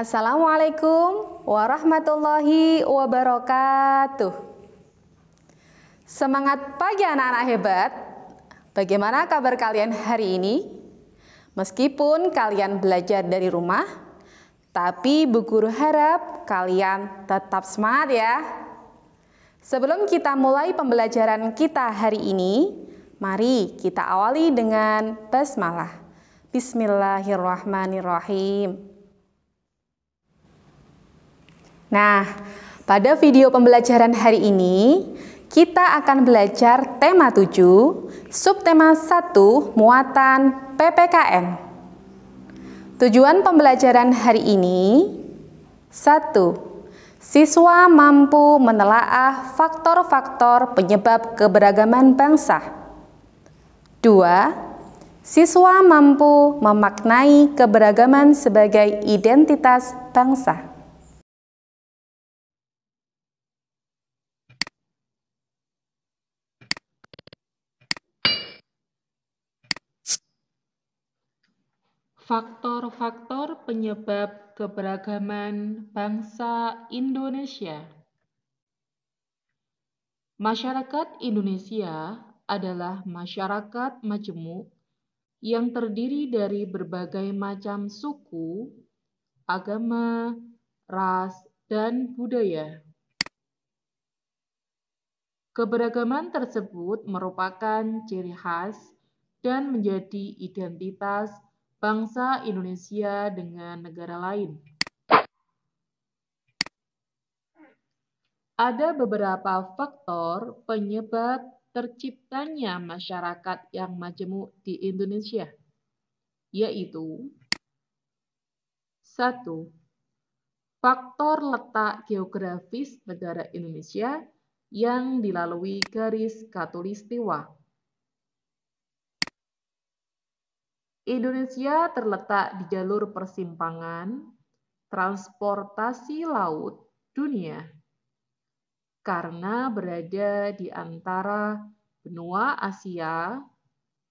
Assalamualaikum warahmatullahi wabarakatuh. Semangat pagi anak-anak hebat. Bagaimana kabar kalian hari ini? Meskipun kalian belajar dari rumah, tapi Bu Guru harap kalian tetap semangat ya. Sebelum kita mulai pembelajaran kita hari ini, mari kita awali dengan basmalah. Bismillahirrahmanirrahim. Nah, pada video pembelajaran hari ini, kita akan belajar tema 7, subtema 1, muatan PPKN. Tujuan pembelajaran hari ini 1. Siswa mampu menelaah faktor-faktor penyebab keberagaman bangsa. 2 siswa mampu memaknai keberagaman sebagai identitas bangsa. faktor-faktor penyebab keberagaman bangsa Indonesia. Masyarakat Indonesia adalah masyarakat majemuk yang terdiri dari berbagai macam suku, agama, ras, dan budaya. Keberagaman tersebut merupakan ciri khas dan menjadi identitas Bangsa Indonesia dengan negara lain. Ada beberapa faktor penyebab terciptanya masyarakat yang majemuk di Indonesia, yaitu satu, Faktor letak geografis negara Indonesia yang dilalui garis katulistiwa Indonesia terletak di jalur persimpangan transportasi laut dunia karena berada di antara benua Asia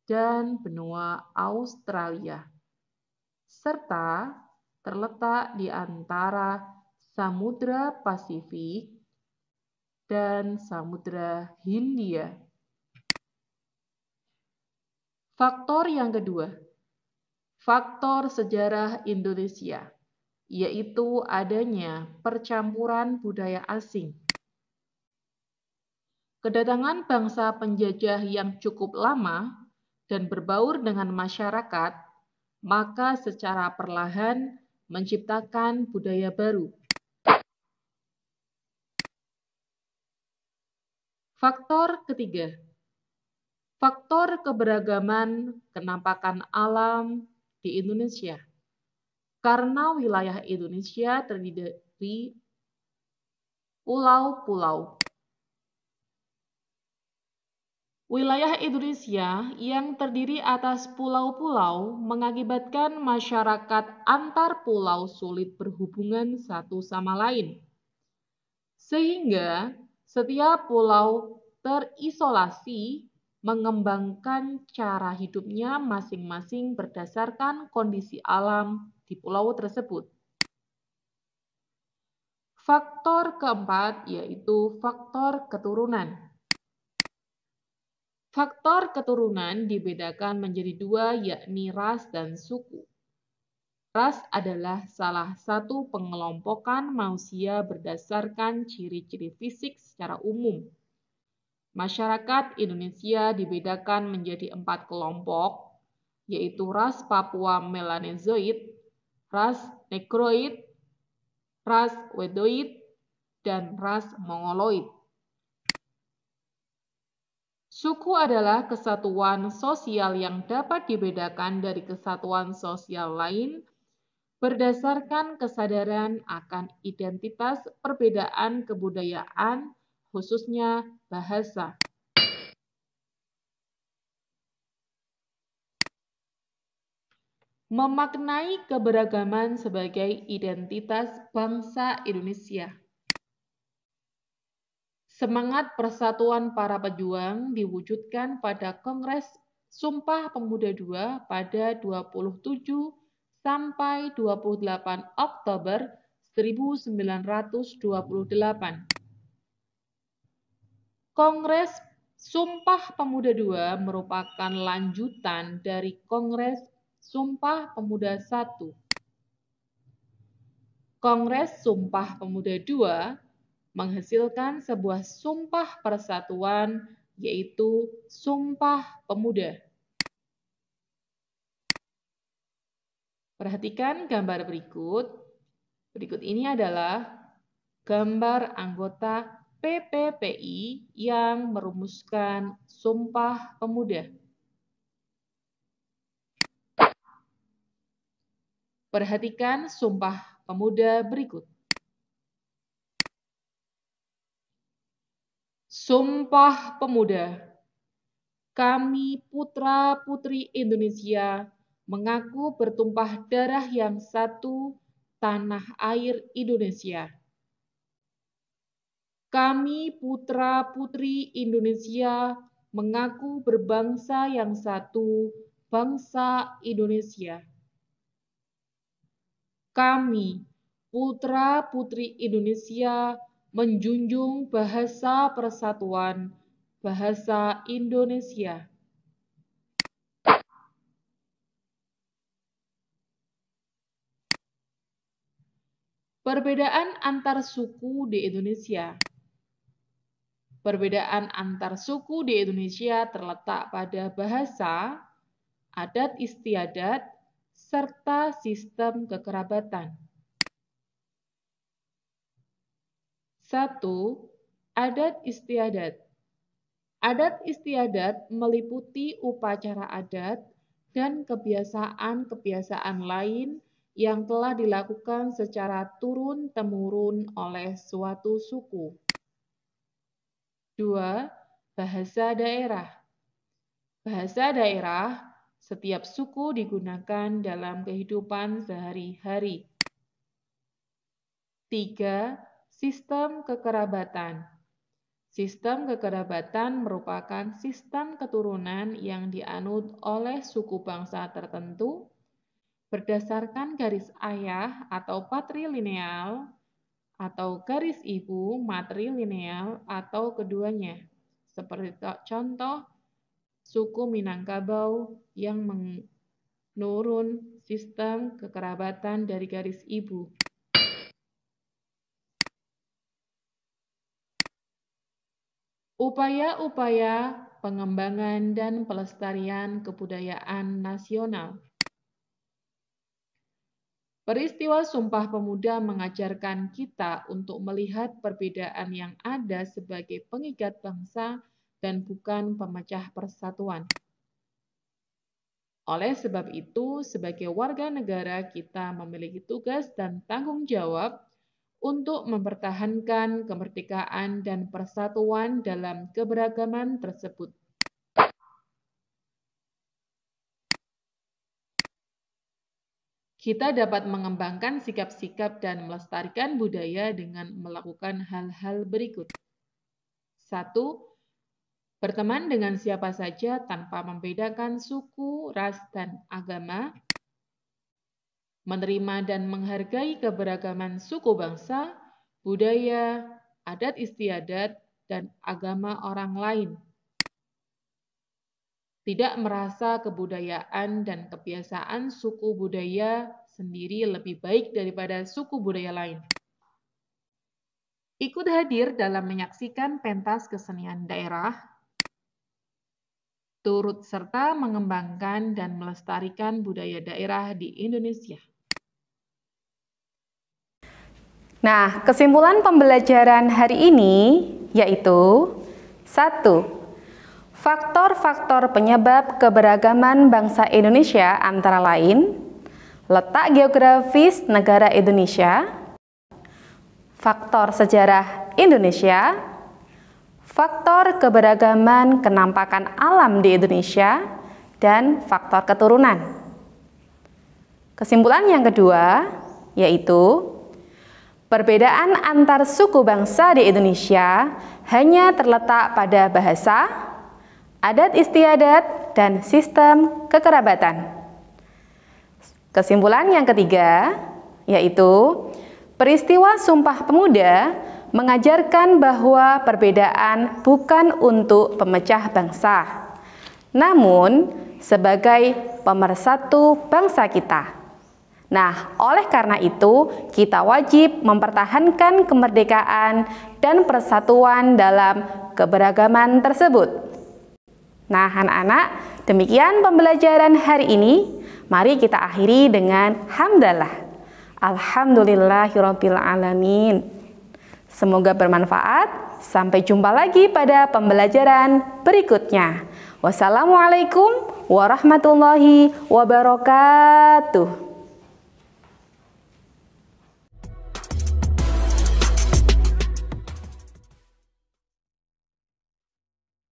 dan benua Australia, serta terletak di antara Samudra Pasifik dan Samudra Hindia. Faktor yang kedua, faktor sejarah Indonesia, yaitu adanya percampuran budaya asing. Kedatangan bangsa penjajah yang cukup lama dan berbaur dengan masyarakat, maka secara perlahan menciptakan budaya baru. Faktor ketiga, faktor keberagaman, kenampakan alam, di Indonesia. Karena wilayah Indonesia terdiri dari pulau-pulau. Wilayah Indonesia yang terdiri atas pulau-pulau mengakibatkan masyarakat antar pulau sulit berhubungan satu sama lain. Sehingga setiap pulau terisolasi mengembangkan cara hidupnya masing-masing berdasarkan kondisi alam di pulau tersebut. Faktor keempat yaitu faktor keturunan. Faktor keturunan dibedakan menjadi dua, yakni ras dan suku. Ras adalah salah satu pengelompokan manusia berdasarkan ciri-ciri fisik secara umum, Masyarakat Indonesia dibedakan menjadi empat kelompok, yaitu ras Papua Melanesoid, ras Negroid, ras Wedoid, dan ras Mongoloid. Suku adalah kesatuan sosial yang dapat dibedakan dari kesatuan sosial lain berdasarkan kesadaran akan identitas perbedaan kebudayaan khususnya bahasa. Memaknai keberagaman sebagai identitas bangsa Indonesia. Semangat persatuan para pejuang diwujudkan pada Kongres Sumpah Pemuda II pada 27 sampai 28 Oktober 1928. Kongres Sumpah Pemuda II merupakan lanjutan dari Kongres Sumpah Pemuda I. Kongres Sumpah Pemuda II menghasilkan sebuah sumpah persatuan yaitu Sumpah Pemuda. Perhatikan gambar berikut. Berikut ini adalah gambar anggota PPPI yang merumuskan Sumpah Pemuda. Perhatikan Sumpah Pemuda berikut. Sumpah Pemuda Kami putra-putri Indonesia mengaku bertumpah darah yang satu tanah air Indonesia kami putra-putri Indonesia mengaku berbangsa yang satu, bangsa Indonesia. Kami, putra-putri Indonesia, menjunjung bahasa persatuan, bahasa Indonesia. Perbedaan antar suku di Indonesia. Perbedaan antar suku di Indonesia terletak pada bahasa, adat istiadat, serta sistem kekerabatan. 1. Adat istiadat Adat istiadat meliputi upacara adat dan kebiasaan-kebiasaan lain yang telah dilakukan secara turun-temurun oleh suatu suku. 2. Bahasa daerah. Bahasa daerah setiap suku digunakan dalam kehidupan sehari-hari. 3. Sistem kekerabatan. Sistem kekerabatan merupakan sistem keturunan yang dianut oleh suku bangsa tertentu berdasarkan garis ayah atau patrilineal atau garis ibu materi atau keduanya. Seperti contoh suku Minangkabau yang menurun sistem kekerabatan dari garis ibu. Upaya-upaya pengembangan dan pelestarian kebudayaan nasional Peristiwa Sumpah Pemuda mengajarkan kita untuk melihat perbedaan yang ada sebagai pengikat bangsa dan bukan pemecah persatuan. Oleh sebab itu, sebagai warga negara kita memiliki tugas dan tanggung jawab untuk mempertahankan kemerdekaan dan persatuan dalam keberagaman tersebut. kita dapat mengembangkan sikap-sikap dan melestarikan budaya dengan melakukan hal-hal berikut. 1. Berteman dengan siapa saja tanpa membedakan suku, ras, dan agama. Menerima dan menghargai keberagaman suku bangsa, budaya, adat istiadat, dan agama orang lain tidak merasa kebudayaan dan kebiasaan suku budaya sendiri lebih baik daripada suku budaya lain. Ikut hadir dalam menyaksikan pentas kesenian daerah, turut serta mengembangkan dan melestarikan budaya daerah di Indonesia. Nah, kesimpulan pembelajaran hari ini yaitu satu Faktor-faktor penyebab keberagaman bangsa Indonesia antara lain letak geografis negara Indonesia, faktor sejarah Indonesia, faktor keberagaman kenampakan alam di Indonesia, dan faktor keturunan. Kesimpulan yang kedua yaitu perbedaan antar suku bangsa di Indonesia hanya terletak pada bahasa, adat istiadat, dan sistem kekerabatan. Kesimpulan yang ketiga yaitu peristiwa Sumpah Pemuda mengajarkan bahwa perbedaan bukan untuk pemecah bangsa, namun sebagai pemersatu bangsa kita. Nah, oleh karena itu, kita wajib mempertahankan kemerdekaan dan persatuan dalam keberagaman tersebut. Nah, anak-anak, demikian pembelajaran hari ini. Mari kita akhiri dengan hamdalah. Alhamdulillahirabbil Semoga bermanfaat. Sampai jumpa lagi pada pembelajaran berikutnya. Wassalamualaikum warahmatullahi wabarakatuh.